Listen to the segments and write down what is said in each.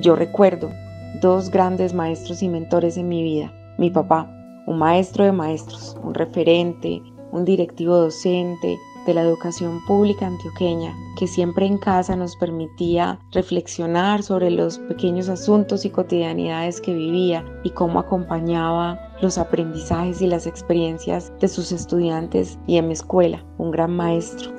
Yo recuerdo dos grandes maestros y mentores en mi vida. Mi papá, un maestro de maestros, un referente, un directivo docente de la educación pública antioqueña, que siempre en casa nos permitía reflexionar sobre los pequeños asuntos y cotidianidades que vivía y cómo acompañaba los aprendizajes y las experiencias de sus estudiantes y en mi escuela, un gran maestro,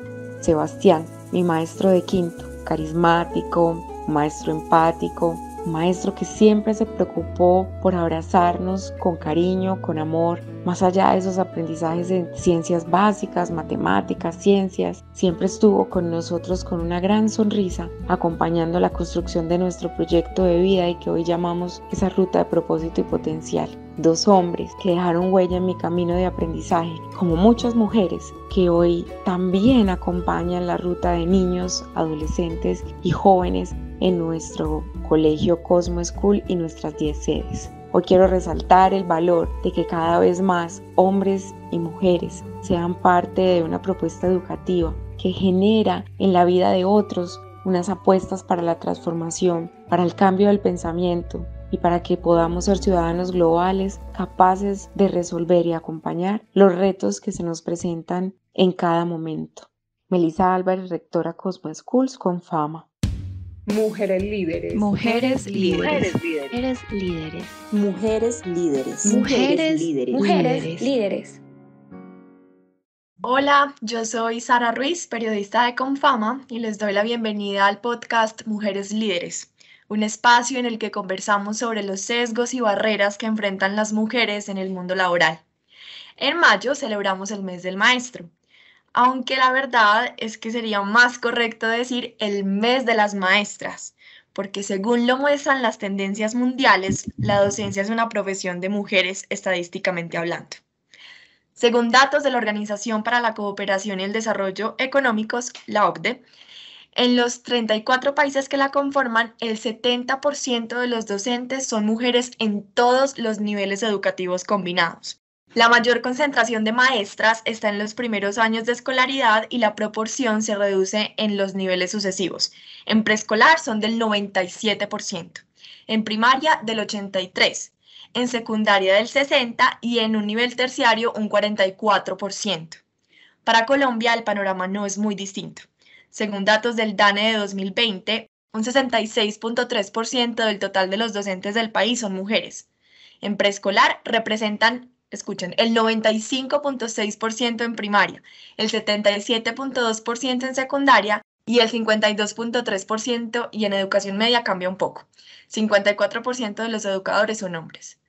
Sebastián, mi maestro de quinto, carismático, maestro empático, maestro que siempre se preocupó por abrazarnos con cariño, con amor, más allá de esos aprendizajes de ciencias básicas, matemáticas, ciencias, siempre estuvo con nosotros con una gran sonrisa, acompañando la construcción de nuestro proyecto de vida y que hoy llamamos esa ruta de propósito y potencial dos hombres que dejaron huella en mi camino de aprendizaje, como muchas mujeres que hoy también acompañan la ruta de niños, adolescentes y jóvenes en nuestro colegio Cosmo School y nuestras 10 sedes. Hoy quiero resaltar el valor de que cada vez más hombres y mujeres sean parte de una propuesta educativa que genera en la vida de otros unas apuestas para la transformación, para el cambio del pensamiento, y para que podamos ser ciudadanos globales capaces de resolver y acompañar los retos que se nos presentan en cada momento. Melisa Álvarez, rectora Cosmo Schools con fama. Mujeres líderes. Mujeres líderes. Mujeres líderes. Mujeres líderes. Mujeres líderes. Mujeres líderes. Hola, yo soy Sara Ruiz, periodista de Confama, y les doy la bienvenida al podcast Mujeres Líderes un espacio en el que conversamos sobre los sesgos y barreras que enfrentan las mujeres en el mundo laboral. En mayo celebramos el mes del maestro, aunque la verdad es que sería más correcto decir el mes de las maestras, porque según lo muestran las tendencias mundiales, la docencia es una profesión de mujeres estadísticamente hablando. Según datos de la Organización para la Cooperación y el Desarrollo Económicos, la OCDE, en los 34 países que la conforman, el 70% de los docentes son mujeres en todos los niveles educativos combinados. La mayor concentración de maestras está en los primeros años de escolaridad y la proporción se reduce en los niveles sucesivos. En preescolar son del 97%, en primaria del 83%, en secundaria del 60% y en un nivel terciario un 44%. Para Colombia el panorama no es muy distinto. Según datos del DANE de 2020, un 66.3% del total de los docentes del país son mujeres. En preescolar representan, escuchen, el 95.6% en primaria, el 77.2% en secundaria y el 52.3% y en educación media cambia un poco. 54% de los educadores son hombres.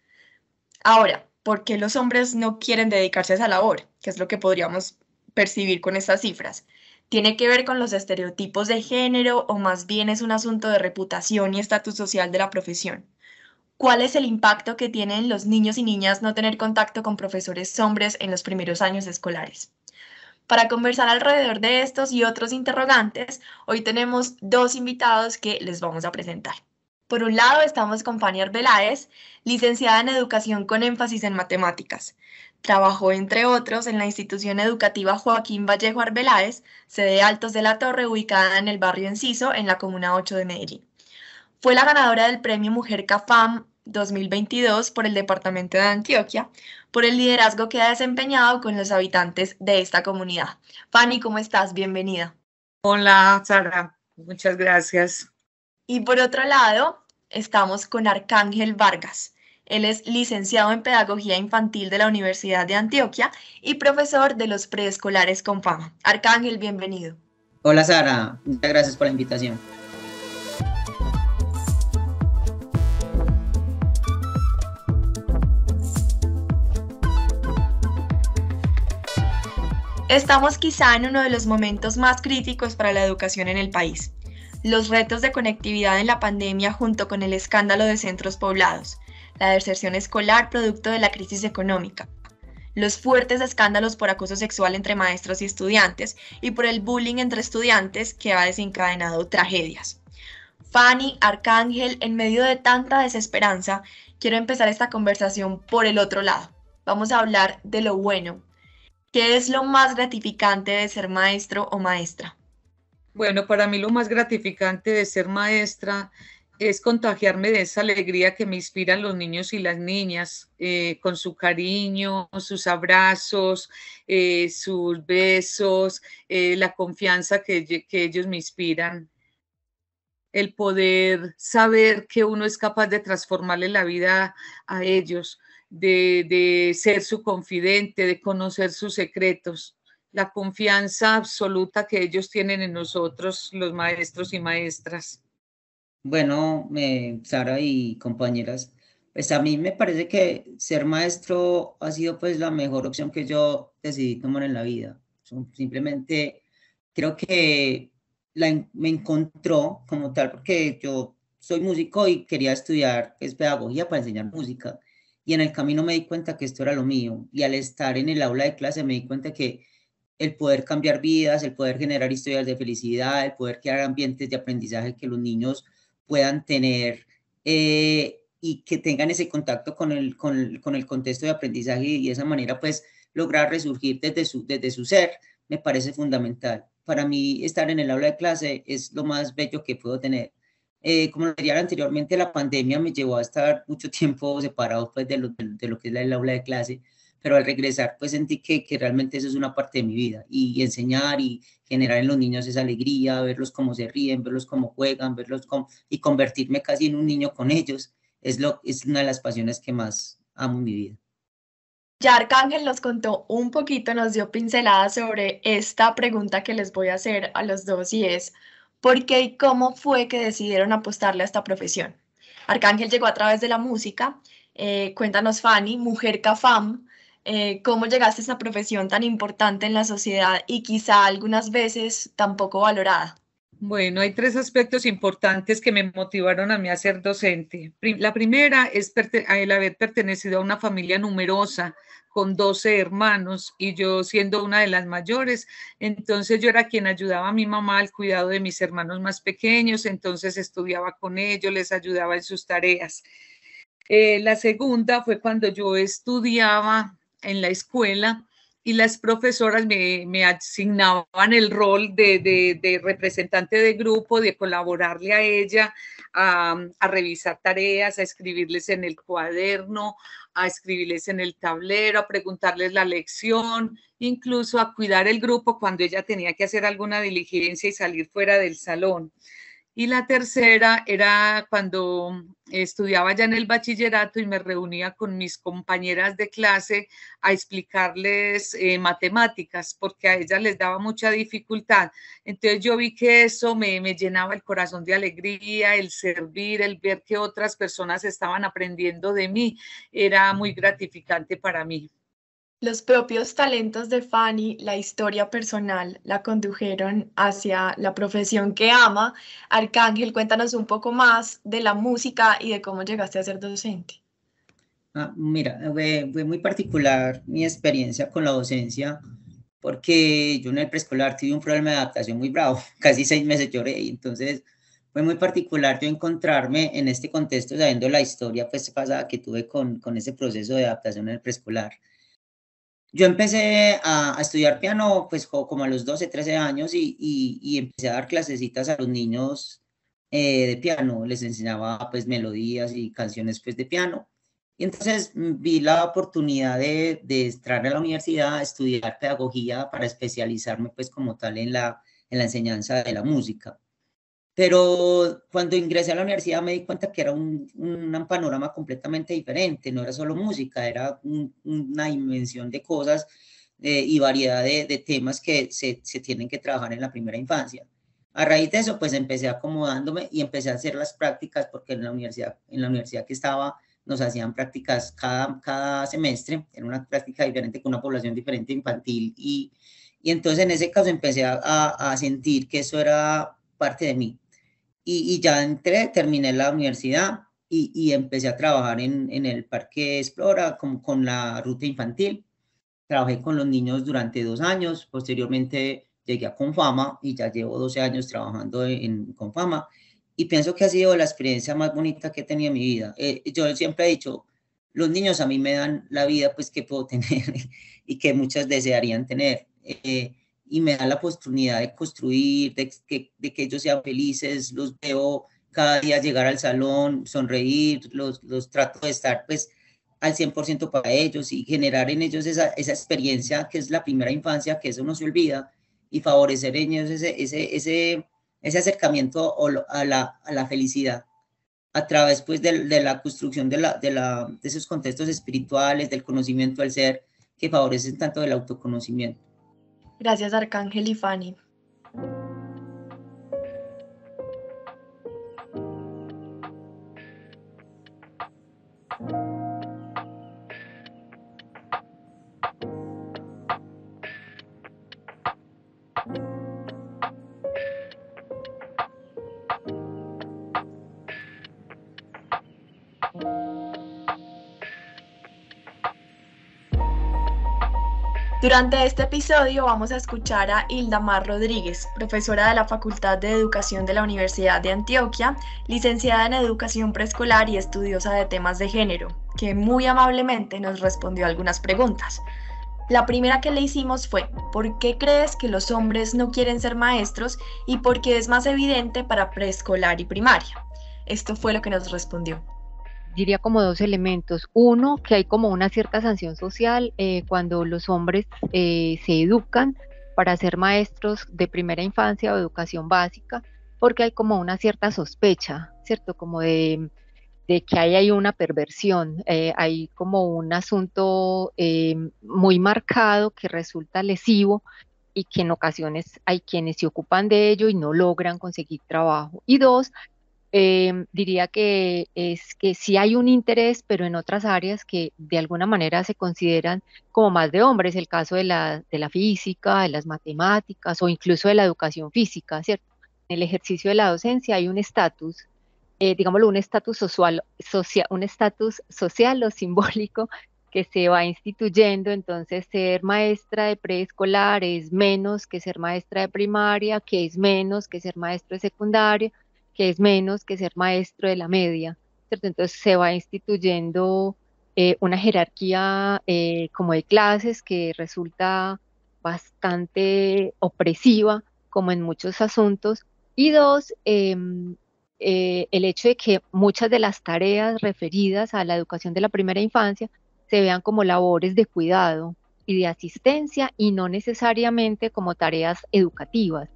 Ahora, ¿por qué los hombres no quieren dedicarse a esa labor? Que es lo que podríamos percibir con estas cifras. ¿Tiene que ver con los estereotipos de género o más bien es un asunto de reputación y estatus social de la profesión? ¿Cuál es el impacto que tienen los niños y niñas no tener contacto con profesores hombres en los primeros años escolares? Para conversar alrededor de estos y otros interrogantes, hoy tenemos dos invitados que les vamos a presentar. Por un lado, estamos con Fanny Arbeláez, licenciada en Educación con énfasis en Matemáticas. Trabajó, entre otros, en la institución educativa Joaquín Vallejo Arbeláez, sede Altos de la Torre, ubicada en el barrio Enciso, en la Comuna 8 de Medellín. Fue la ganadora del premio Mujer CAFAM 2022 por el Departamento de Antioquia, por el liderazgo que ha desempeñado con los habitantes de esta comunidad. Fanny, ¿cómo estás? Bienvenida. Hola, Sara. Muchas gracias. Y por otro lado, estamos con Arcángel Vargas. Él es licenciado en Pedagogía Infantil de la Universidad de Antioquia y profesor de los preescolares con fama. Arcángel, bienvenido. Hola Sara, muchas gracias por la invitación. Estamos quizá en uno de los momentos más críticos para la educación en el país los retos de conectividad en la pandemia junto con el escándalo de centros poblados, la deserción escolar producto de la crisis económica, los fuertes escándalos por acoso sexual entre maestros y estudiantes y por el bullying entre estudiantes que ha desencadenado tragedias. Fanny, Arcángel, en medio de tanta desesperanza, quiero empezar esta conversación por el otro lado. Vamos a hablar de lo bueno. ¿Qué es lo más gratificante de ser maestro o maestra? Bueno, para mí lo más gratificante de ser maestra es contagiarme de esa alegría que me inspiran los niños y las niñas, eh, con su cariño, sus abrazos, eh, sus besos, eh, la confianza que, ellos me inspiran, el poder saber que uno es capaz de transformarle la vida a ellos, de ser su confidente, de conocer sus secretos la confianza absoluta que ellos tienen en nosotros, los maestros y maestras. Bueno, Sara y compañeras, pues a mí me parece que ser maestro ha sido pues la mejor opción que yo decidí tomar en la vida. Simplemente creo que la, me encontró como tal porque yo soy músico y quería estudiar es pues, pedagogía para enseñar música. Y en el camino me di cuenta que esto era lo mío. Y al estar en el aula de clase me di cuenta que el poder cambiar vidas, el poder generar historias de felicidad, el poder crear ambientes de aprendizaje que los niños puedan tener eh, y que tengan ese contacto con el, contexto de aprendizaje y de esa manera pues lograr resurgir desde su, su ser, me parece fundamental. Para mí estar en el aula de clase es lo más bello que puedo tener. Eh, como como decía anteriormente, la pandemia me llevó a estar mucho tiempo separado pues, de, lo, de lo que es el aula de clase, pero al regresar pues sentí que, que realmente eso es una parte de mi vida y, enseñar y generar en los niños esa alegría, verlos cómo se ríen, verlos cómo juegan, verlos cómo, y convertirme casi en un niño con ellos es, lo, es una de las pasiones que más amo en mi vida. Ya Arcángel nos contó un poquito, nos dio pinceladas sobre esta pregunta que les voy a hacer a los dos y es, ¿por qué y cómo fue que decidieron apostarle a esta profesión? Arcángel llegó a través de la música. Eh, cuéntanos, Fanny, mujer CAFAM, eh, cómo llegaste a esa profesión tan importante en la sociedad y quizá algunas veces tan poco valorada. Bueno, hay tres aspectos importantes que me motivaron a mí a ser docente. La primera es el haber pertenecido a una familia numerosa con 12 hermanos y yo siendo una de las mayores, entonces yo era quien ayudaba a mi mamá al cuidado de mis hermanos más pequeños, entonces estudiaba con ellos, les ayudaba en sus tareas. Eh, la segunda fue cuando yo estudiaba en la escuela y las profesoras me, asignaban el rol de, representante de grupo, de colaborarle a ella, a, revisar tareas, a escribirles en el cuaderno, a escribirles en el tablero, a preguntarles la lección, incluso a cuidar el grupo cuando ella tenía que hacer alguna diligencia y salir fuera del salón. Y la tercera era cuando estudiaba ya en el bachillerato y me reunía con mis compañeras de clase a explicarles eh, matemáticas, porque a ellas les daba mucha dificultad. Entonces yo vi que eso me llenaba el corazón de alegría, el servir, el ver que otras personas estaban aprendiendo de mí, era muy gratificante para mí. Los propios talentos de Fanny, la historia personal, la condujeron hacia la profesión que ama. Arcángel, cuéntanos un poco más de la música y de cómo llegaste a ser docente. Ah, mira, fue, fue, muy particular mi experiencia con la docencia, porque yo en el preescolar tuve un problema de adaptación muy bravo, casi seis meses lloré, entonces fue muy particular yo encontrarme en este contexto, sabiendo la historia pues pasada que tuve con, con ese proceso de adaptación en el preescolar yo empecé a, estudiar piano pues como a los 12, 13 años y, y, empecé a dar clasecitas a los niños eh, de piano, les enseñaba pues melodías y canciones pues de piano. Y entonces vi la oportunidad de, de entrar a la universidad, a estudiar pedagogía para especializarme pues como tal en la, en la enseñanza de la música. Pero cuando ingresé a la universidad me di cuenta que era un, un panorama completamente diferente, no era solo música, era una dimensión de cosas eh, y variedad de, temas que se, se, tienen que trabajar en la primera infancia. A raíz de eso, pues empecé acomodándome y empecé a hacer las prácticas porque en la universidad, en la universidad que estaba nos hacían prácticas cada, cada semestre, era una práctica diferente con una población diferente infantil y, y entonces en ese caso empecé a, a sentir que eso era parte de mí, y, ya entré, terminé la universidad y, empecé a trabajar en, en el Parque Explora con, con la ruta infantil. Trabajé con los niños durante dos años, posteriormente llegué a Confama y ya llevo 12 años trabajando en, Confama y pienso que ha sido la experiencia más bonita que he tenido en mi vida. Eh, yo siempre he dicho, los niños a mí me dan la vida pues que puedo tener y que muchas desearían tener. Eh, y me da la oportunidad de construir, de que, ellos sean felices, los veo cada día llegar al salón, sonreír, los, los trato de estar pues al 100% para ellos y generar en ellos esa, experiencia que es la primera infancia, que eso no se olvida, y favorecer en ellos ese, ese, ese, acercamiento a la, a la, felicidad a través pues de, la construcción de, la, de, la, de esos contextos espirituales, del conocimiento del ser, que favorecen tanto el autoconocimiento. Gracias Arcángel y Fanny. Durante este episodio vamos a escuchar a Hilda Mar Rodríguez, profesora de la Facultad de Educación de la Universidad de Antioquia, licenciada en Educación Preescolar y estudiosa de temas de género, que muy amablemente nos respondió algunas preguntas. La primera que le hicimos fue, ¿por qué crees que los hombres no quieren ser maestros y por qué es más evidente para preescolar y primaria? Esto fue lo que nos respondió diría como dos elementos. Uno, que hay como una cierta sanción social eh, cuando los hombres eh, se educan para ser maestros de primera infancia o educación básica, porque hay como una cierta sospecha, ¿cierto? Como de, que ahí hay una perversión, eh, hay como un asunto muy marcado que resulta lesivo y que en ocasiones hay quienes se ocupan de ello y no logran conseguir trabajo. Y dos, Em, diría que es que sí hay un interés, pero en otras áreas que de alguna manera se consideran como más de hombres, el caso de la, física, de las matemáticas o incluso de la educación física, ¿cierto? En el ejercicio de la docencia hay un estatus, eh, digámoslo, un estatus social, social, un estatus social o simbólico que se va instituyendo, entonces ser maestra de preescolar es menos que ser maestra de primaria, que es menos que ser maestro de secundaria, que es menos que ser maestro de la media, Entonces se va instituyendo eh, una jerarquía eh, como de clases que resulta bastante opresiva, como en muchos asuntos. Y dos, em, eh, el hecho de que muchas de las tareas referidas a la educación de la primera infancia se vean como labores de cuidado y de asistencia y no necesariamente como tareas educativas.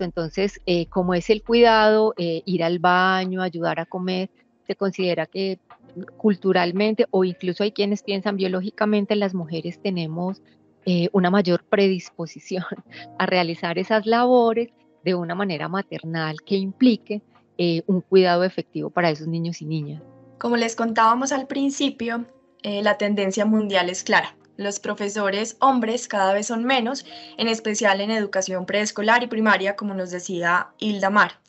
Entonces, eh, como es el cuidado, eh, ir al baño, ayudar a comer, se considera que culturalmente o incluso hay quienes piensan biológicamente las mujeres tenemos eh, una mayor predisposición a realizar esas labores de una manera maternal que implique un cuidado efectivo para esos niños y niñas. Como les contábamos al principio, la tendencia mundial es clara los profesores hombres cada vez son menos, en especial en educación preescolar y primaria, como nos decía Hilda Mar.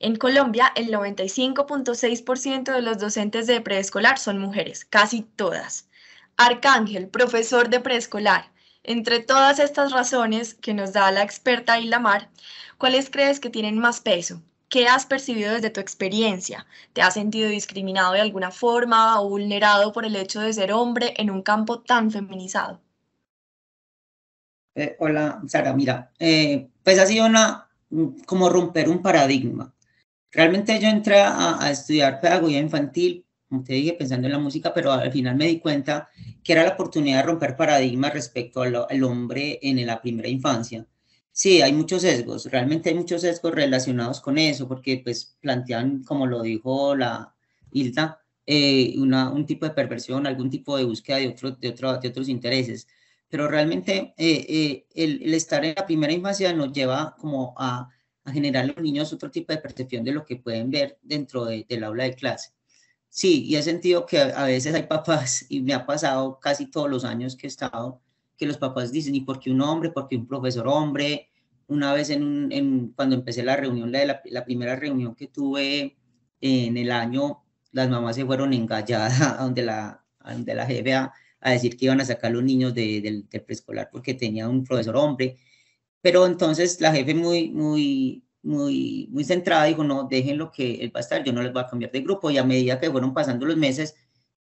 En Colombia, el 95.6% de los docentes de preescolar son mujeres, casi todas. Arcángel, profesor de preescolar. Entre todas estas razones que nos da la experta Hilda Mar, ¿cuáles crees que tienen más peso? ¿Qué has percibido desde tu experiencia? ¿Te has sentido discriminado de alguna forma o vulnerado por el hecho de ser hombre en un campo tan feminizado? Eh, hola, Sara, mira, eh, pues ha sido mm, como romper un paradigma. Realmente yo entré a, estudiar pedagogía infantil, como te dije, pensando en la música, pero al final me di cuenta que era la oportunidad de romper paradigmas respecto al hombre en la primera infancia Sí, hay muchos sesgos, realmente hay muchos sesgos relacionados con eso, porque pues plantean, como lo dijo la Hilda, eh, una, un tipo de perversión, algún tipo de búsqueda de, otro, de, otros intereses. Pero realmente eh, eh, el, el, estar en la primera infancia nos lleva como a, a generar en los niños otro tipo de percepción de lo que pueden ver dentro de, del aula de clase. Sí, y he sentido que a veces hay papás, y me ha pasado casi todos los años que he estado que los papás dicen, ¿y por qué un hombre? ¿Por qué un profesor hombre? Una vez en, cuando empecé la reunión, la, la, primera reunión que tuve en el año, las mamás se fueron engalladas a donde la, a donde la jefe a, decir que iban a sacar los niños del, del preescolar porque tenía un profesor hombre. Pero entonces la jefe muy, muy, muy, muy centrada dijo, no, dejen lo que él va a estar, yo no les voy a cambiar de grupo. Y a medida que fueron pasando los meses,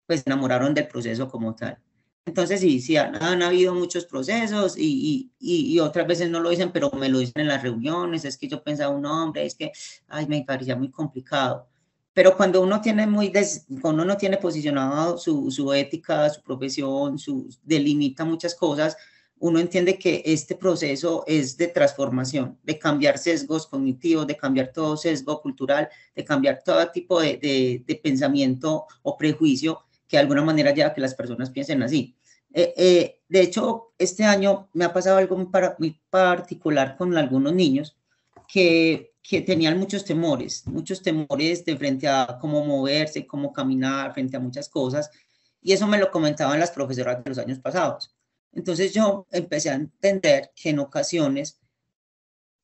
pues se enamoraron del proceso como tal. Entonces, sí, sí, han, habido muchos procesos y, y, y, otras veces no lo dicen, pero me lo dicen en las reuniones, es que yo pensaba un hombre, es que, ay, me parecía muy complicado. Pero cuando uno tiene muy, cuando uno tiene posicionado su, su ética, su profesión, su, delimita muchas cosas, uno entiende que este proceso es de transformación, de cambiar sesgos cognitivos, de cambiar todo sesgo cultural, de cambiar todo tipo de, de pensamiento o prejuicio que de alguna manera ya que las personas piensen así. Eh, eh, de hecho, este año me ha pasado algo muy, particular con algunos niños que, que, tenían muchos temores, muchos temores de frente a cómo moverse, cómo caminar, frente a muchas cosas. Y eso me lo comentaban las profesoras de los años pasados. Entonces yo empecé a entender que en ocasiones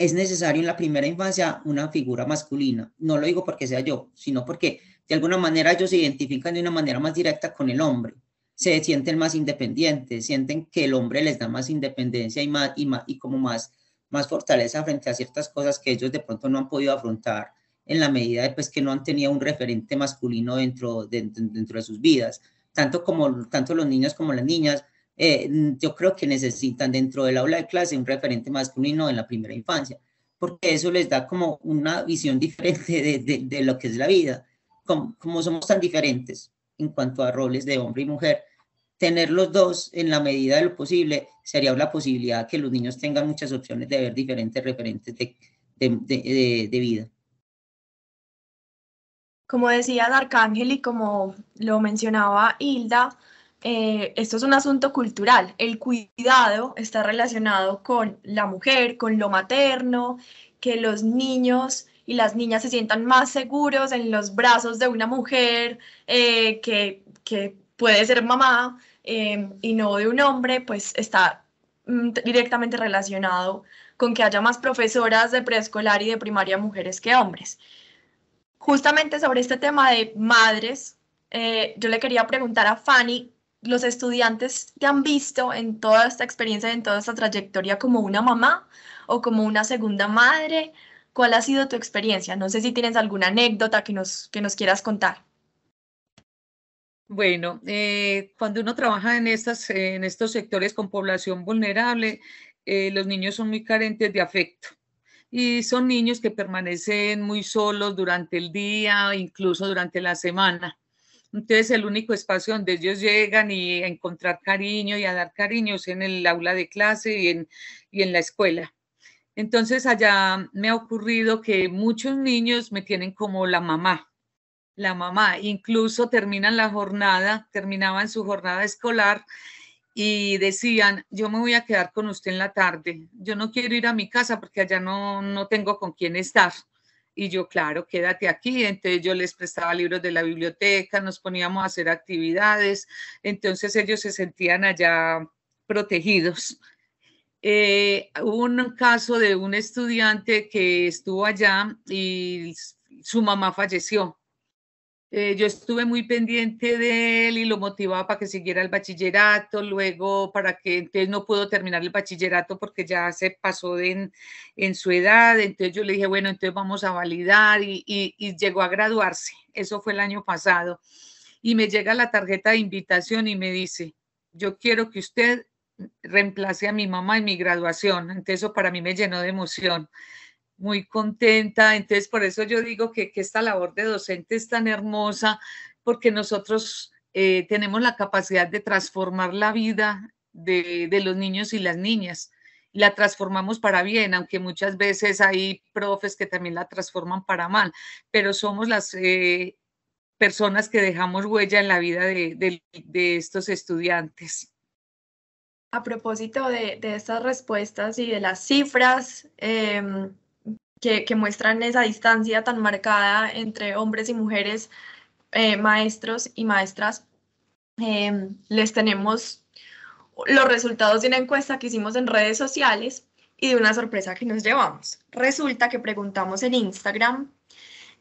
es necesario en la primera infancia una figura masculina. No lo digo porque sea yo, sino porque de alguna manera ellos se identifican de una manera más directa con el hombre. Se sienten más independientes, sienten que el hombre les da más independencia y, más, y, como más, más fortaleza frente a ciertas cosas que ellos de pronto no han podido afrontar en la medida de pues, que no han tenido un referente masculino dentro de, dentro de sus vidas. Tanto, como, tanto los niños como las niñas eh, yo creo que necesitan dentro del aula de clase un referente masculino en la primera infancia, porque eso les da como una visión diferente de, de, lo que es la vida. Como, somos tan diferentes en cuanto a roles de hombre y mujer, tener los dos en la medida de lo posible sería la posibilidad que los niños tengan muchas opciones de ver diferentes referentes de, de vida como decía Arcángel y como lo mencionaba Hilda, eh, esto es un asunto cultural. El cuidado está relacionado con la mujer, con lo materno, que los niños y las niñas se sientan más seguros en los brazos de una mujer eh, que, puede ser mamá em, y no de un hombre, pues está mm, directamente relacionado con que haya más profesoras de preescolar y de primaria mujeres que hombres. Justamente sobre este tema de madres, eh, yo le quería preguntar a Fanny los estudiantes te han visto en toda esta experiencia, en toda esta trayectoria como una mamá o como una segunda madre. ¿Cuál ha sido tu experiencia? No sé si tienes alguna anécdota que nos, quieras contar. Bueno, eh, cuando uno trabaja en, estas, en estos sectores con población vulnerable, eh, los niños son muy carentes de afecto y son niños que permanecen muy solos durante el día, incluso durante la semana. Entonces el único espacio donde ellos llegan y a encontrar cariño y a dar cariños en el aula de clase y en, en la escuela. Entonces allá me ha ocurrido que muchos niños me tienen como la mamá, la mamá, incluso terminan la jornada, terminaban su jornada escolar y decían, yo me voy a quedar con usted en la tarde, yo no quiero ir a mi casa porque allá no, no tengo con quién estar. Y yo, claro, quédate aquí. Entonces yo les prestaba libros de la biblioteca, nos poníamos a hacer actividades. Entonces ellos se sentían allá protegidos. Eh, hubo un caso de un estudiante que estuvo allá y su mamá falleció. Eh, yo estuve muy pendiente de él y lo motivaba para que siguiera el bachillerato, luego para que entonces no pudo terminar el bachillerato porque ya se pasó en, su edad, entonces yo le dije, bueno, entonces vamos a validar y, y, y llegó a graduarse, eso fue el año pasado, y me llega la tarjeta de invitación y me dice, yo quiero que usted reemplace a mi mamá en mi graduación, entonces eso para mí me llenó de emoción muy contenta. Entonces, por eso yo digo que, esta labor de docente es tan hermosa, porque nosotros eh, tenemos la capacidad de transformar la vida de, los niños y las niñas. La transformamos para bien, aunque muchas veces hay profes que también la transforman para mal, pero somos las eh, personas que dejamos huella en la vida de, de, estos estudiantes. A propósito de, estas respuestas y de las cifras, eh, que, muestran esa distancia tan marcada entre hombres y mujeres, eh, maestros y maestras, em, les tenemos los resultados de una encuesta que hicimos en redes sociales y de una sorpresa que nos llevamos. Resulta que preguntamos en Instagram,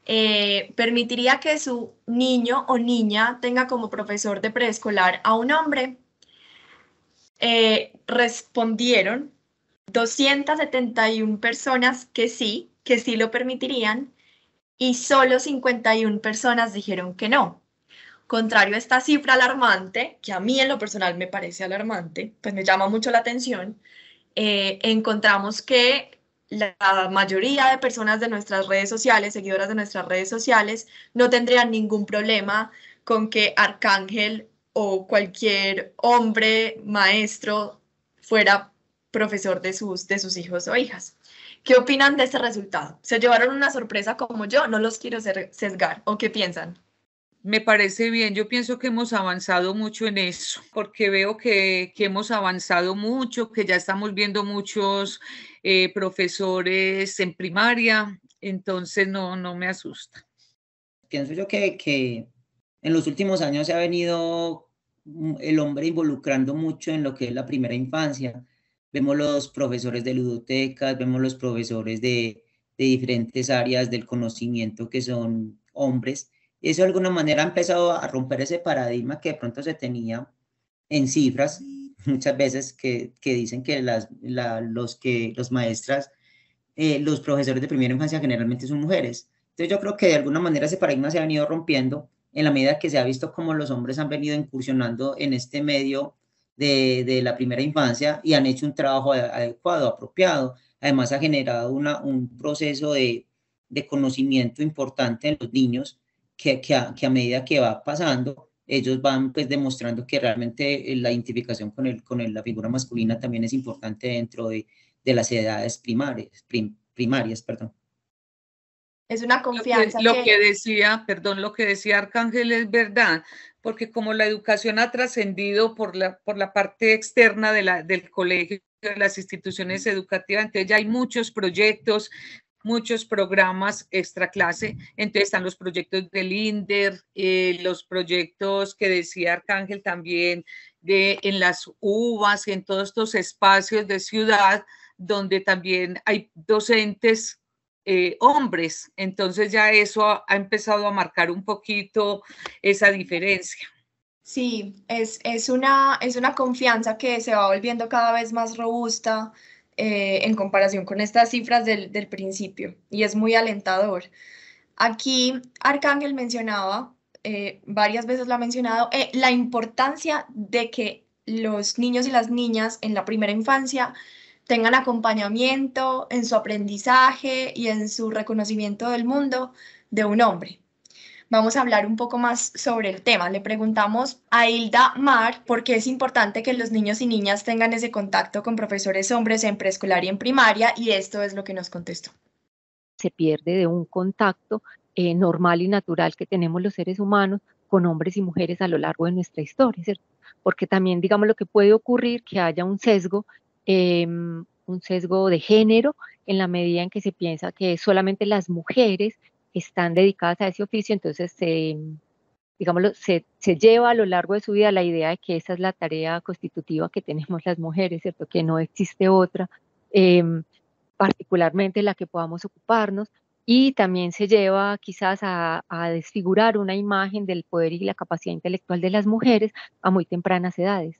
eh, ¿permitiría que su niño o niña tenga como profesor de preescolar a un hombre? Eh, respondieron 271 personas que sí, que sí lo permitirían y solo 51 personas dijeron que no. Contrario a esta cifra alarmante, que a mí en lo personal me parece alarmante, pues me llama mucho la atención, eh, encontramos que la mayoría de personas de nuestras redes sociales, seguidoras de nuestras redes sociales, no tendrían ningún problema con que Arcángel o cualquier hombre maestro fuera profesor de sus, de sus hijos o hijas. ¿Qué opinan de este resultado? ¿Se llevaron una sorpresa como yo? No los quiero sesgar. ¿O qué piensan? Me parece bien, yo pienso que hemos avanzado mucho en eso, porque veo que, hemos avanzado mucho, que ya estamos viendo muchos eh, profesores en primaria, entonces no, no me asusta. Pienso yo que, que en los últimos años se ha venido mm, el hombre involucrando mucho en lo que es la primera infancia vemos los profesores de ludotecas, vemos los profesores de, diferentes áreas del conocimiento que son hombres. Eso de alguna manera ha empezado a romper ese paradigma que de pronto se tenía en cifras, muchas veces que, que dicen que las, los, que, los maestras, eh, los profesores de primera infancia generalmente son mujeres. Entonces yo creo que de alguna manera ese paradigma se ha venido rompiendo en la medida que se ha visto cómo los hombres han venido incursionando en este medio de, la primera infancia y han hecho un trabajo adecuado, apropiado. Además, ha generado una, un proceso de, conocimiento importante en los niños que, que, a, medida que va pasando, ellos van pues demostrando que realmente eh, la identificación con, el, con la figura masculina también es importante dentro de, las edades primarias, primarias perdón. Es una confianza. Lo que, decía, perdón, lo que decía Arcángel es verdad, porque como la educación ha trascendido por la, por la parte externa de la, del colegio, de las instituciones educativas, entonces ya hay muchos proyectos, muchos programas extra clase. Entonces están los proyectos del INDER, eh, los proyectos que decía Arcángel también de en las UVAS en todos estos espacios de ciudad donde también hay docentes eh, hombres. Entonces ya eso ha, empezado a marcar un poquito esa diferencia. Sí, es, es, una, es una confianza que se va volviendo cada vez más robusta eh, en comparación con estas cifras del, principio y es muy alentador. Aquí Arcángel mencionaba, eh, varias veces lo ha mencionado, la importancia de que los niños y las niñas en la primera infancia tengan acompañamiento en su aprendizaje y en su reconocimiento del mundo de un hombre. Vamos a hablar un poco más sobre el tema. Le preguntamos a Hilda Mar por qué es importante que los niños y niñas tengan ese contacto con profesores hombres en preescolar y en primaria y esto es lo que nos contestó. Se pierde de un contacto eh, normal y natural que tenemos los seres humanos con hombres y mujeres a lo largo de nuestra historia, ¿cierto? Porque también digamos lo que puede ocurrir que haya un sesgo Em, un sesgo de género en la medida en que se piensa que solamente las mujeres están dedicadas a ese oficio, entonces se, digámoslo, se, lleva a lo largo de su vida la idea de que esa es la tarea constitutiva que tenemos las mujeres, ¿cierto? Que no existe otra, em, particularmente la que podamos ocuparnos, y también se lleva quizás a, desfigurar una imagen del poder y la capacidad intelectual de las mujeres a muy tempranas edades.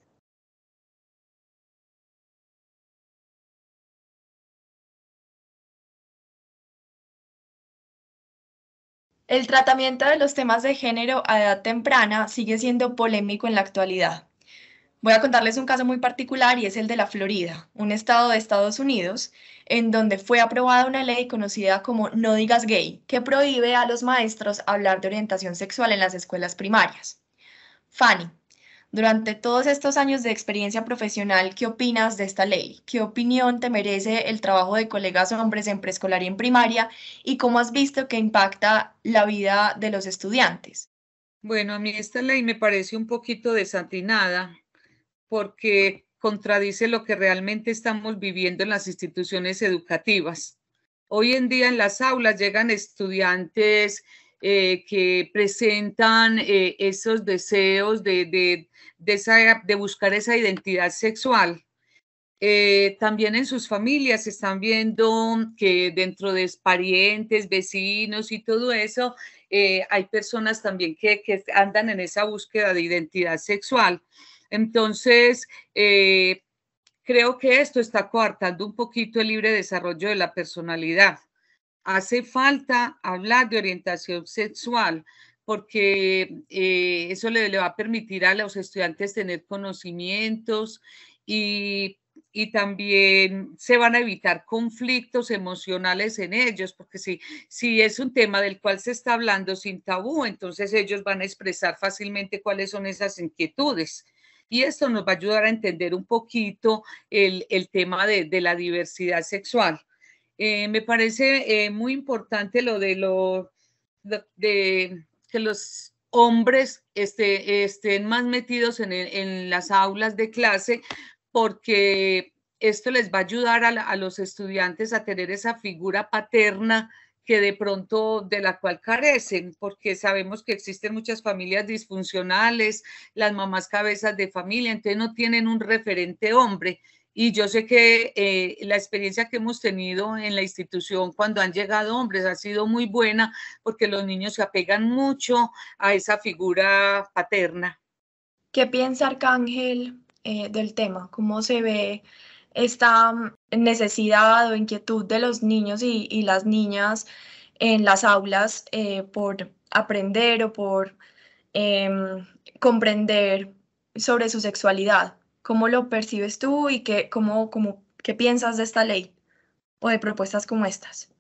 El tratamiento de los temas de género a edad temprana sigue siendo polémico en la actualidad. Voy a contarles un caso muy particular y es el de la Florida, un estado de Estados Unidos, en donde fue aprobada una ley conocida como No digas gay, que prohíbe a los maestros hablar de orientación sexual en las escuelas primarias. Fanny, durante todos estos años de experiencia profesional, ¿qué opinas de esta ley? ¿Qué opinión te merece el trabajo de colegas hombres en preescolar y en primaria? ¿Y cómo has visto que impacta la vida de los estudiantes? Bueno, a mí esta ley me parece un poquito desatinada porque contradice lo que realmente estamos viviendo en las instituciones educativas. Hoy en día en las aulas llegan estudiantes eh, que presentan eh, esos deseos de, buscar esa identidad sexual. Eh, también en sus familias están viendo que dentro de parientes, vecinos y todo eso, hay personas también que, que, andan en esa búsqueda de identidad sexual. Entonces, creo que esto está coartando un poquito el libre desarrollo de la personalidad hace falta hablar de orientación sexual porque eh, eso le, va a permitir a los estudiantes tener conocimientos y, también se van a evitar conflictos emocionales en ellos, porque si, si es un tema del cual se está hablando sin tabú, entonces ellos van a expresar fácilmente cuáles son esas inquietudes y esto nos va a ayudar a entender un poquito el, tema de, la diversidad sexual. Eh, me parece eh, muy importante lo de que los hombres este, estén más metidos en, las aulas de clase porque esto les va a ayudar a, a los estudiantes a tener esa figura paterna que de pronto de la cual carecen, porque sabemos que existen muchas familias disfuncionales, las mamás cabezas de familia, entonces no tienen un referente hombre. Y yo sé que eh, la experiencia que hemos tenido en la institución cuando han llegado hombres ha sido muy buena porque los niños se apegan mucho a esa figura paterna. ¿Qué piensa Arcángel eh, del tema? ¿Cómo se ve esta mm, necesidad o inquietud de los niños y, las niñas en las aulas eh, por aprender o por em, comprender sobre su sexualidad? ¿Cómo lo percibes tú y qué, cómo, cómo, qué piensas de esta ley o de propuestas como estas?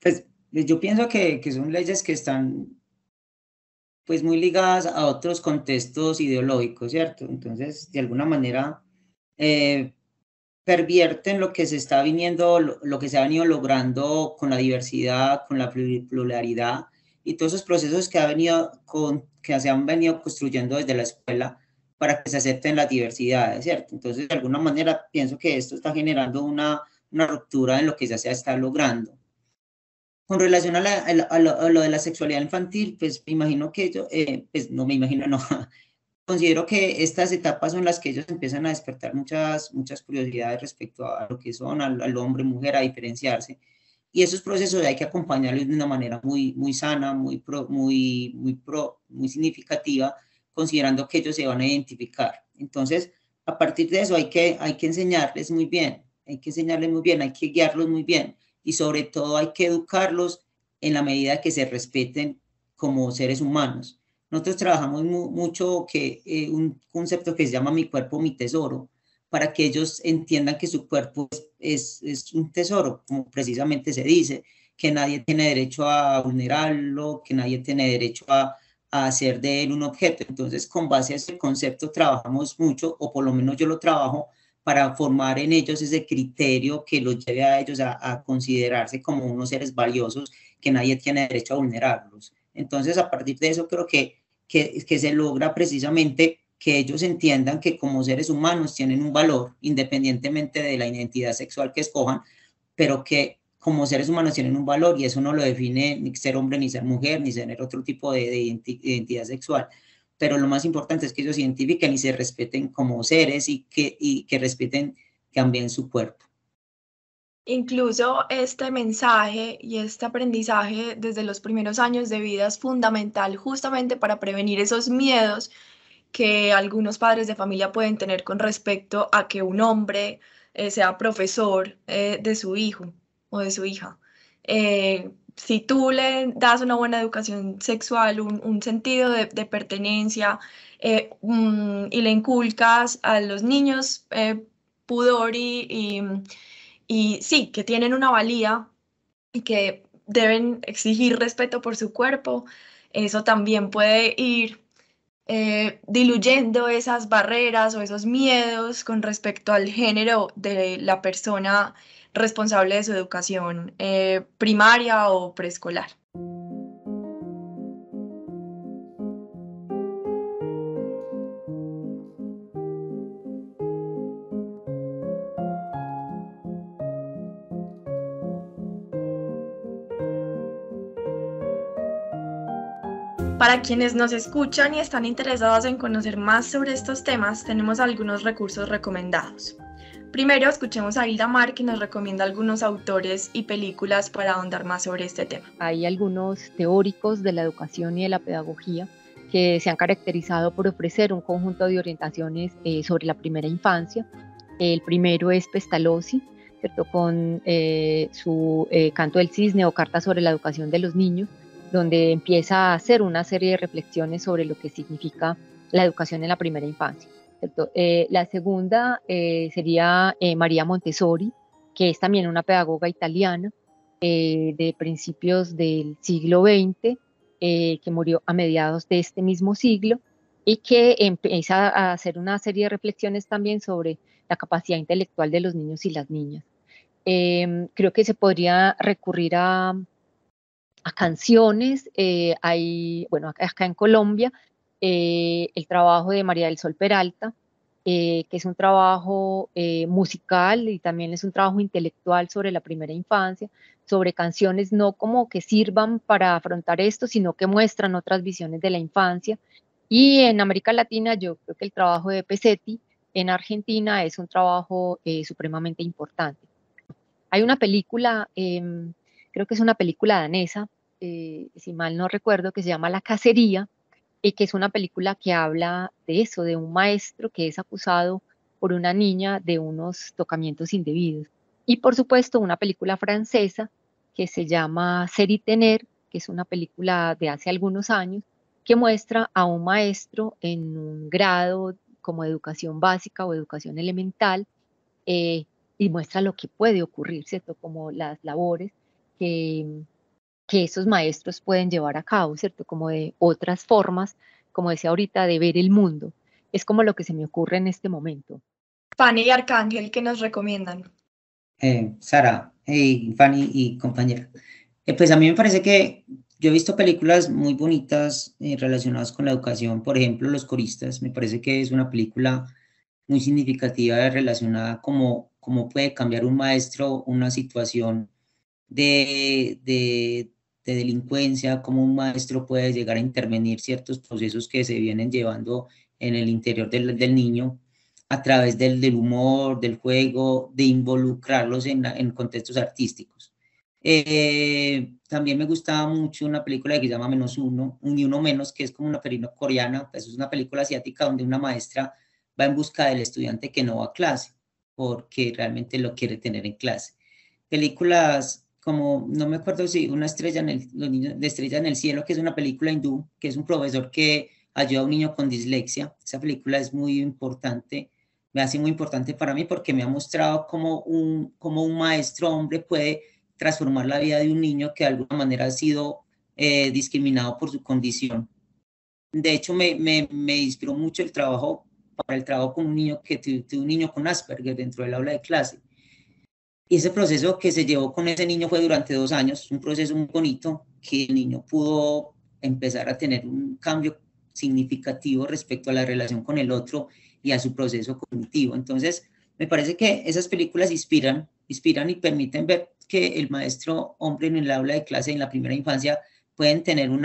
Pues eh, yo pienso que, que son leyes que están pues muy ligadas a otros contextos ideológicos, ¿cierto? Entonces, de alguna manera, eh, pervierten lo que se está viniendo, lo, que se ha venido logrando con la diversidad, con la pluralidad y todos esos procesos que, ha venido con, que se han venido construyendo desde la escuela para que se acepten las diversidades, ¿cierto? Entonces, de alguna manera, pienso que esto está generando una, una ruptura en lo que ya se está logrando. Con relación a, lo, de la sexualidad infantil, pues me imagino que yo, eh, pues no me imagino, no, considero que estas etapas son las que ellos empiezan a despertar muchas, muchas curiosidades respecto a lo que son, al, hombre, mujer, a diferenciarse. Y esos procesos hay que acompañarlos de una manera muy, muy sana, muy, muy, muy, muy significativa, considerando que ellos se van a identificar. Entonces, a partir de eso hay que, hay que enseñarles muy bien, hay que enseñarles muy bien, hay que guiarlos muy bien y sobre todo hay que educarlos en la medida que se respeten como seres humanos. Nosotros trabajamos mucho que, eh, un concepto que se llama mi cuerpo, mi tesoro, para que ellos entiendan que su cuerpo es, es, es un tesoro, como precisamente se dice, que nadie tiene derecho a vulnerarlo, que nadie tiene derecho a, a hacer de él un objeto. Entonces, con base a ese concepto trabajamos mucho, o por lo menos yo lo trabajo, para formar en ellos ese criterio que los lleve a ellos a, considerarse como unos seres valiosos que nadie tiene derecho a vulnerarlos. Entonces, a partir de eso, creo que, que, que se logra precisamente que ellos entiendan que como seres humanos tienen un valor, independientemente de la identidad sexual que escojan, pero que como seres humanos tienen un valor y eso no lo define ni ser hombre, ni ser mujer, ni tener otro tipo de, identidad sexual. Pero lo más importante es que ellos se identifiquen y se respeten como seres y que, y que respeten también su cuerpo. Incluso este mensaje y este aprendizaje desde los primeros años de vida es fundamental justamente para prevenir esos miedos que algunos padres de familia pueden tener con respecto a que un hombre eh, sea profesor eh, de su hijo o de su hija. Eh, si tú le das una buena educación sexual, un, sentido de, pertenencia eh, mm, y le inculcas a los niños eh, pudor y, mm, y, sí, que tienen una valía y que deben exigir respeto por su cuerpo, eso también puede ir eh, diluyendo esas barreras o esos miedos con respecto al género de la persona responsable de su educación eh, primaria o preescolar. Para quienes nos escuchan y están interesados en conocer más sobre estos temas, tenemos algunos recursos recomendados. Primero escuchemos a Hilda Mar que nos recomienda algunos autores y películas para ahondar más sobre este tema. Hay algunos teóricos de la educación y de la pedagogía que se han caracterizado por ofrecer un conjunto de orientaciones eh, sobre la primera infancia. El primero es Pestalozzi, ¿cierto? con eh, su eh, Canto del Cisne o Carta sobre la Educación de los Niños, donde empieza a hacer una serie de reflexiones sobre lo que significa la educación en la primera infancia. Eh, la segunda eh, sería eh, María Montessori, que es también una pedagoga italiana de principios del siglo XX, que murió a mediados de este mismo siglo y que empieza a hacer una serie de reflexiones también sobre la capacidad intelectual de los niños y las niñas. Em, creo que se podría recurrir a, a canciones. hay, bueno, acá, en Colombia eh, el trabajo de María del Sol Peralta, eh, que es un trabajo eh, musical y también es un trabajo intelectual sobre la primera infancia, sobre canciones no como que sirvan para afrontar esto, sino que muestran otras visiones de la infancia. Y en América Latina yo creo que el trabajo de Pesetti en Argentina es un trabajo supremamente importante. Hay una película, em, creo que es una película danesa, si mal no recuerdo, que se llama La Cacería, que es una película que habla de eso, de un maestro que es acusado por una niña de unos tocamientos indebidos. Y por supuesto, una película francesa que se llama Ser y Tener, que es una película de hace algunos años, que muestra a un maestro en un grado como educación básica o educación elemental eh, y muestra lo que puede ocurrir, ¿cierto? Como las labores que que esos maestros pueden llevar a cabo, ¿cierto? Como de otras formas, como decía ahorita, de ver el mundo. Es como lo que se me ocurre en este momento. Fanny y Arcángel, ¿qué nos recomiendan? Eh, Sara, Fanny y compañera. Eh, pues a mí me parece que yo he visto películas muy bonitas eh, relacionadas con la educación, por ejemplo, Los Coristas, me parece que es una película muy significativa relacionada como cómo puede cambiar un maestro una situación de, delincuencia, cómo un maestro puede llegar a intervenir ciertos procesos que se vienen llevando en el interior del, niño a través del, humor, del juego, de involucrarlos en, contextos artísticos. Eh, también me gustaba mucho una película que se llama Menos Uno, Ni Uno Menos, que es como una película coreana, pues es una película asiática donde una maestra va en busca del estudiante que no va a clase, porque realmente lo quiere tener en clase. Películas como no me acuerdo si una estrella en el, los niños de estrella en el cielo, que es una película hindú, que es un profesor que ayuda a un niño con dislexia. Esa película es muy importante, me hace muy importante para mí porque me ha mostrado cómo un, como un maestro hombre puede transformar la vida de un niño que de alguna manera ha sido eh, discriminado por su condición. De hecho, me, me, me, inspiró mucho el trabajo para el trabajo con un niño que tuve un niño con Asperger dentro del aula de clase y ese proceso que se llevó con ese niño fue durante dos años, un proceso muy bonito, que el niño pudo empezar a tener un cambio significativo respecto a la relación con el otro y a su proceso cognitivo. Entonces, me parece que esas películas inspiran, inspiran y permiten ver que el maestro hombre en el aula de clase en la primera infancia pueden tener un,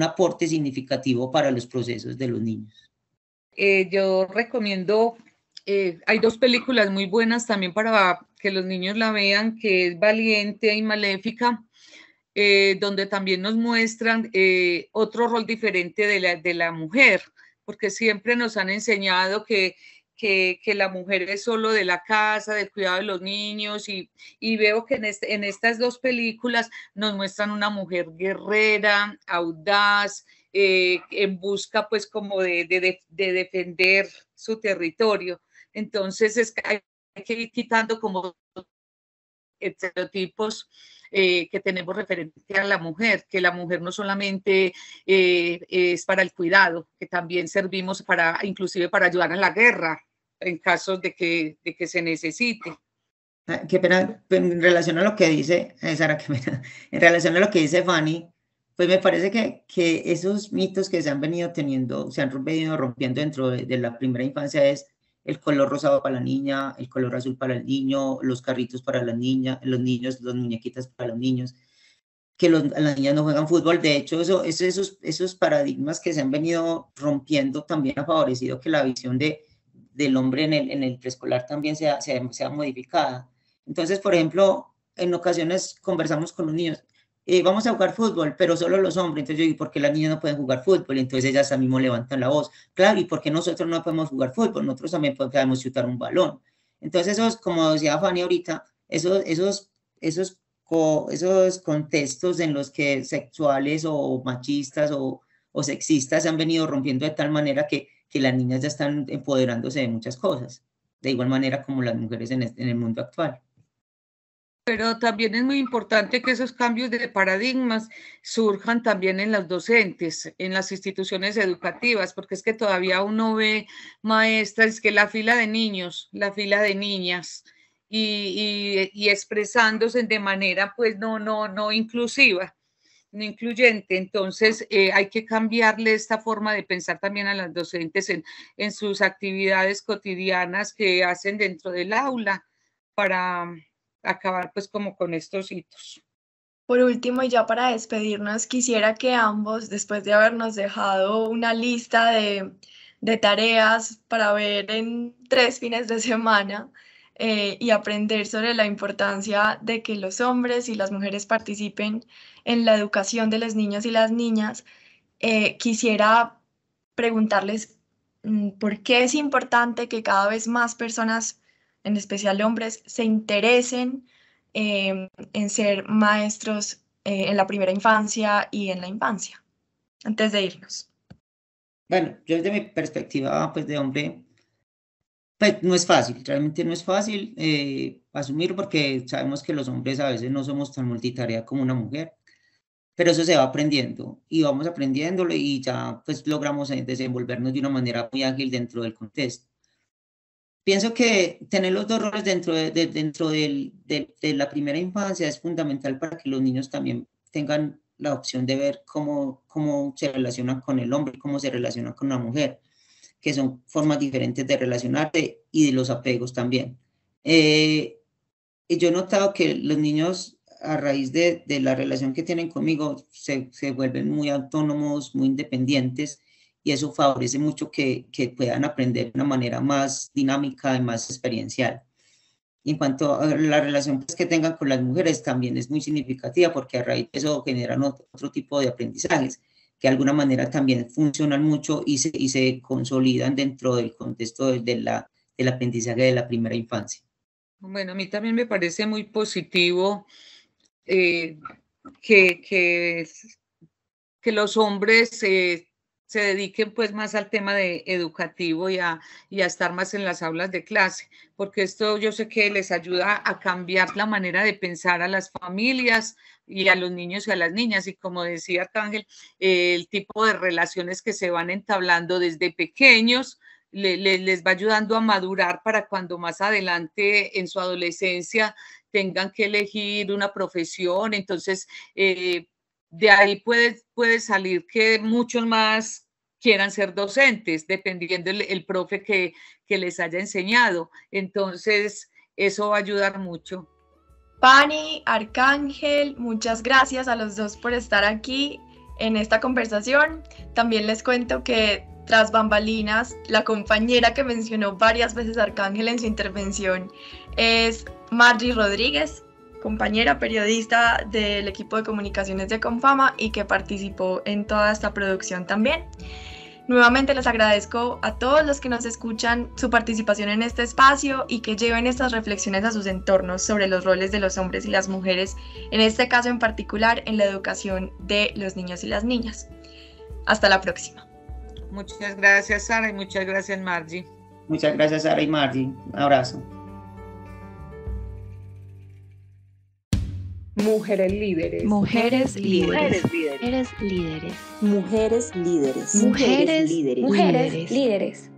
aporte significativo para los procesos de los niños. Eh, yo recomiendo, eh, hay dos películas muy buenas también para que los niños la vean, que es valiente y maléfica, eh, donde también nos muestran eh, otro rol diferente de la, de la, mujer, porque siempre nos han enseñado que, que, la mujer es solo de la casa, del cuidado de los niños, y, veo que en, estas dos películas nos muestran una mujer guerrera, audaz, eh, en busca pues como de, defender su territorio. Entonces es, hay que ir quitando como estereotipos eh, que tenemos referente a la mujer, que la mujer no solamente eh, es para el cuidado, que también servimos para, inclusive para ayudar en la guerra, en casos de que, de que se necesite. Ah, qué pena, pues, en relación a lo que dice, eh, Sara, en relación a lo que dice Fanny, pues me parece que, que esos mitos que se han venido teniendo, se han venido rompiendo dentro de la primera infancia es el color rosado para la niña, el color azul para el niño, los carritos para la niña, los niños, las muñequitas para los niños, que los, las niñas no juegan fútbol. De hecho, eso, esos, esos paradigmas que se han venido rompiendo también ha favorecido que la visión de, del hombre en el, en el preescolar también sea, sea, sea modificada. Entonces, por ejemplo, en ocasiones conversamos con los niños, eh, vamos a jugar fútbol, pero solo los hombres. Entonces yo digo, ¿por qué las niñas no pueden jugar fútbol? entonces ellas a mismo levantan la voz. Claro, ¿y por qué nosotros no podemos jugar fútbol? Nosotros también podemos chutar un balón. Entonces esos, como decía Fanny ahorita, esos, esos, esos, esos contextos en los que sexuales o machistas o, sexistas se han venido rompiendo de tal manera que, que las niñas ya están empoderándose de muchas cosas, de igual manera como las mujeres en el mundo actual pero también es muy importante que esos cambios de paradigmas surjan también en las docentes, en las instituciones educativas, porque es que todavía uno ve maestras que la fila de niños, la fila de niñas, y, expresándose de manera pues no, no, no inclusiva, no incluyente. Entonces eh, hay que cambiarle esta forma de pensar también a las docentes en sus actividades cotidianas que hacen dentro del aula para acabar pues como con estos hitos. Por último, y ya para despedirnos, quisiera que ambos, después de habernos dejado una lista de, tareas para ver en tres fines de semana eh, y aprender sobre la importancia de que los hombres y las mujeres participen en la educación de los niños y las niñas, eh, quisiera preguntarles mm, por qué es importante que cada vez más personas en especial hombres, se interesen em, en ser maestros eh, en la primera infancia y en la infancia, antes de irnos? Bueno, yo desde mi perspectiva pues, de hombre, pues no es fácil, realmente no es fácil eh, asumir porque sabemos que los hombres a veces no somos tan multitarea como una mujer, pero eso se va aprendiendo y vamos aprendiéndolo y ya pues logramos eh, desenvolvernos de una manera muy ágil dentro del contexto pienso que tener los dos roles dentro, de, dentro del, de, la primera infancia es fundamental para que los niños también tengan la opción de ver cómo, cómo se relaciona con el hombre, cómo se relaciona con la mujer, que son formas diferentes de relacionarse y de los apegos también. Eh, yo he notado que los niños a raíz de, de la relación que tienen conmigo se, se vuelven muy autónomos, muy independientes y eso favorece mucho que, que puedan aprender de una manera más dinámica y más experiencial. En cuanto a la relación pues, que tengan con las mujeres, también es muy significativa porque a raíz de eso generan otro, tipo de aprendizajes que de alguna manera también funcionan mucho y se, y se consolidan dentro del contexto de, la, del aprendizaje de la primera infancia. Bueno, a mí también me parece muy positivo eh, que, que, que, los hombres eh, se dediquen pues más al tema de educativo y a, estar más en las aulas de clase, porque esto yo sé que les ayuda a cambiar la manera de pensar a las familias y a los niños y a las niñas. Y como decía Arcángel, eh, el tipo de relaciones que se van entablando desde pequeños les va ayudando a madurar para cuando más adelante en su adolescencia tengan que elegir una profesión. Entonces, eh, de ahí puede, puede salir que muchos más quieran ser docentes, dependiendo el, profe que, les haya enseñado. Entonces, eso va a ayudar mucho. Pani, Arcángel, muchas gracias a los dos por estar aquí en esta conversación. También les cuento que tras bambalinas, la compañera que mencionó varias veces Arcángel en su intervención es Marjorie Rodríguez, compañera periodista del equipo de comunicaciones de Confama y que participó en toda esta producción también. Nuevamente les agradezco a todos los que nos escuchan su participación en este espacio y que lleven estas reflexiones a sus entornos sobre los roles de los hombres y las mujeres, en este caso en particular en la educación de los niños y las niñas. Hasta la próxima. Muchas gracias Sara y muchas gracias Margie. Muchas gracias Sara y Margie. Un abrazo. Mujeres líderes. Mujeres líderes. Mujeres líderes. Mujeres líderes. Mujeres líderes. Mujeres líderes. Mujeres líderes.